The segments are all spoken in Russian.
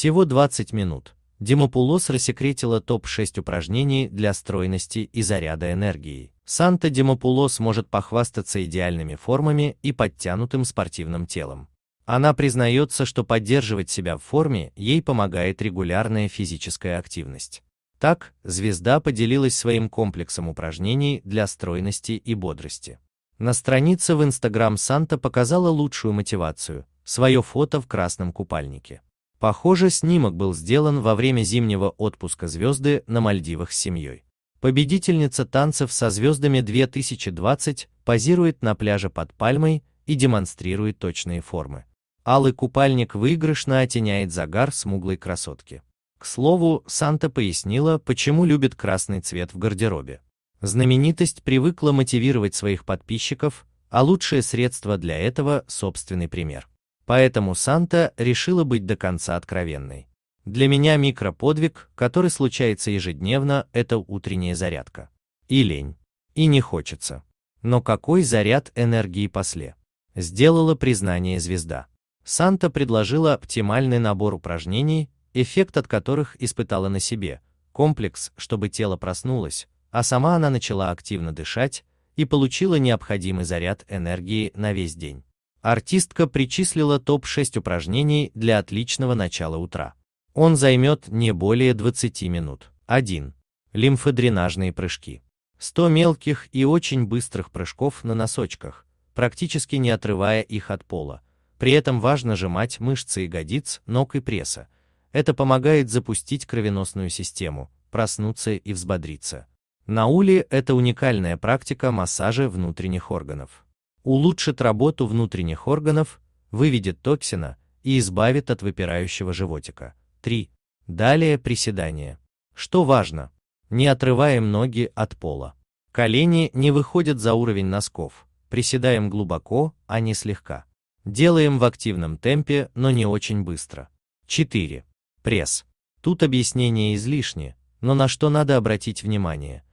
Всего 20 минут. Демопулос рассекретила топ-6 упражнений для стройности и заряда энергии. Санта Демопулос может похвастаться идеальными формами и подтянутым спортивным телом. Она признается, что поддерживать себя в форме ей помогает регулярная физическая активность. Так, звезда поделилась своим комплексом упражнений для стройности и бодрости. На странице в Инстаграм Санта показала лучшую мотивацию – свое фото в красном купальнике. Похоже, снимок был сделан во время зимнего отпуска звезды на Мальдивах с семьей. Победительница танцев со звездами 2020 позирует на пляже под пальмой и демонстрирует точные формы. Алый купальник выигрышно оттеняет загар смуглой красотки. К слову, Санта пояснила, почему любит красный цвет в гардеробе. Знаменитость привыкла мотивировать своих подписчиков, а лучшее средство для этого – собственный пример. Поэтому Санта решила быть до конца откровенной. Для меня микроподвиг, который случается ежедневно, это утренняя зарядка. И лень. И не хочется. Но какой заряд энергии после? Сделала признание звезда. Санта предложила оптимальный набор упражнений, эффект от которых испытала на себе, комплекс, чтобы тело проснулось, а сама она начала активно дышать и получила необходимый заряд энергии на весь день. Артистка причислила топ-6 упражнений для отличного начала утра. Он займет не более 20 минут. 1. Лимфодренажные прыжки. 100 мелких и очень быстрых прыжков на носочках, практически не отрывая их от пола. При этом важно сжимать мышцы ягодиц, ног и пресса. Это помогает запустить кровеносную систему, проснуться и взбодриться. На уле это уникальная практика массажа внутренних органов улучшит работу внутренних органов, выведет токсина и избавит от выпирающего животика. 3. Далее приседание. Что важно? Не отрываем ноги от пола. Колени не выходят за уровень носков. Приседаем глубоко, а не слегка. Делаем в активном темпе, но не очень быстро. 4. Пресс. Тут объяснение излишне, но на что надо обратить внимание.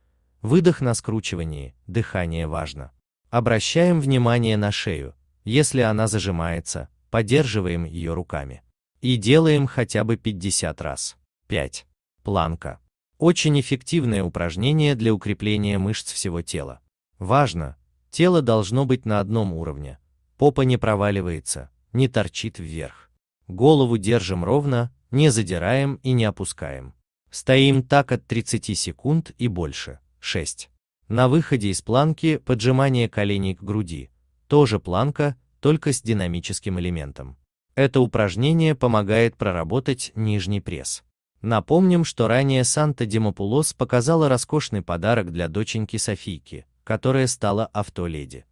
Выдох на скручивании, дыхание важно. Обращаем внимание на шею, если она зажимается, поддерживаем ее руками. И делаем хотя бы 50 раз. 5. Планка. Очень эффективное упражнение для укрепления мышц всего тела. Важно, тело должно быть на одном уровне, попа не проваливается, не торчит вверх. Голову держим ровно, не задираем и не опускаем. Стоим так от 30 секунд и больше. 6. На выходе из планки поджимание коленей к груди, тоже планка, только с динамическим элементом. Это упражнение помогает проработать нижний пресс. Напомним, что ранее Санта Димопулос показала роскошный подарок для доченьки Софийки, которая стала автоледи.